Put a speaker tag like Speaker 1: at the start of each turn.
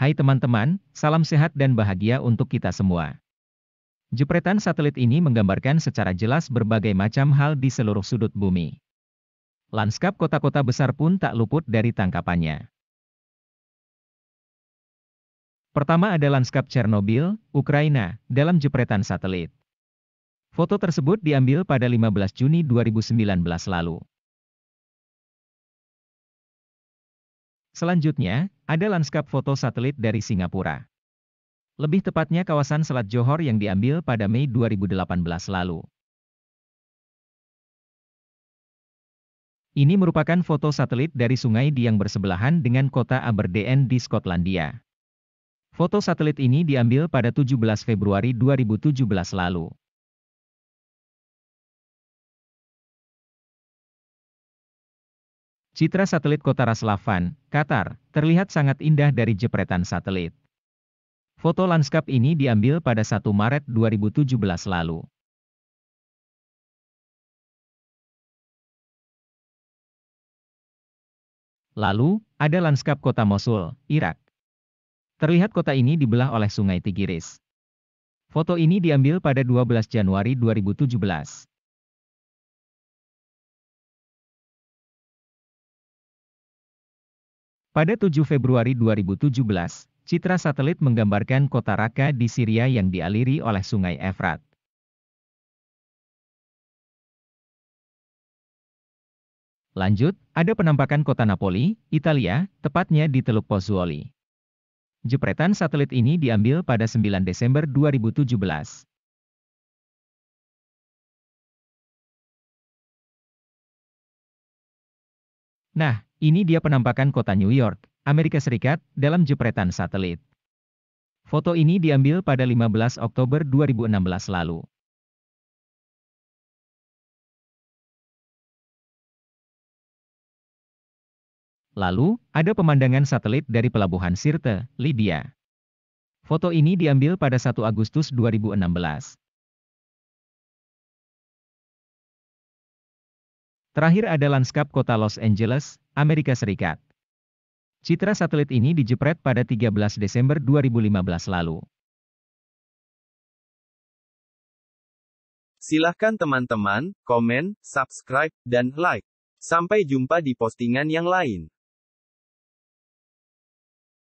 Speaker 1: Hai teman-teman, salam sehat dan bahagia untuk kita semua. Jepretan satelit ini menggambarkan secara jelas berbagai macam hal di seluruh sudut bumi. Lanskap kota-kota besar pun tak luput dari tangkapannya. Pertama ada lanskap Chernobyl, Ukraina, dalam jepretan satelit. Foto tersebut diambil pada 15 Juni 2019 lalu. Selanjutnya, ada lanskap foto satelit dari Singapura. Lebih tepatnya kawasan Selat Johor yang diambil pada Mei 2018 lalu. Ini merupakan foto satelit dari sungai Di yang bersebelahan dengan kota Aberdeen di Skotlandia. Foto satelit ini diambil pada 17 Februari 2017 lalu. Citra satelit kota Raslavan, Qatar, terlihat sangat indah dari jepretan satelit. Foto lanskap ini diambil pada 1 Maret 2017 lalu. Lalu, ada lanskap kota Mosul, Irak. Terlihat kota ini dibelah oleh Sungai Tigris. Foto ini diambil pada 12
Speaker 2: Januari 2017.
Speaker 1: Pada 7 Februari 2017, citra satelit menggambarkan kota Raqqa di Syria yang dialiri oleh sungai Efrat. Lanjut, ada penampakan kota Napoli, Italia, tepatnya di Teluk Pozzuoli. Jepretan satelit ini diambil pada 9 Desember 2017. Nah, ini dia penampakan kota New York, Amerika Serikat, dalam jepretan satelit. Foto ini diambil pada 15 Oktober 2016 lalu. Lalu, ada pemandangan satelit dari pelabuhan Sirte, Libya. Foto ini diambil pada 1 Agustus 2016.
Speaker 2: Terakhir ada lanskap
Speaker 1: kota Los Angeles, Amerika Serikat. Citra satelit ini dijepret pada 13 Desember 2015 lalu.
Speaker 2: Silahkan teman-teman, komen, subscribe, dan like. Sampai jumpa di postingan yang lain.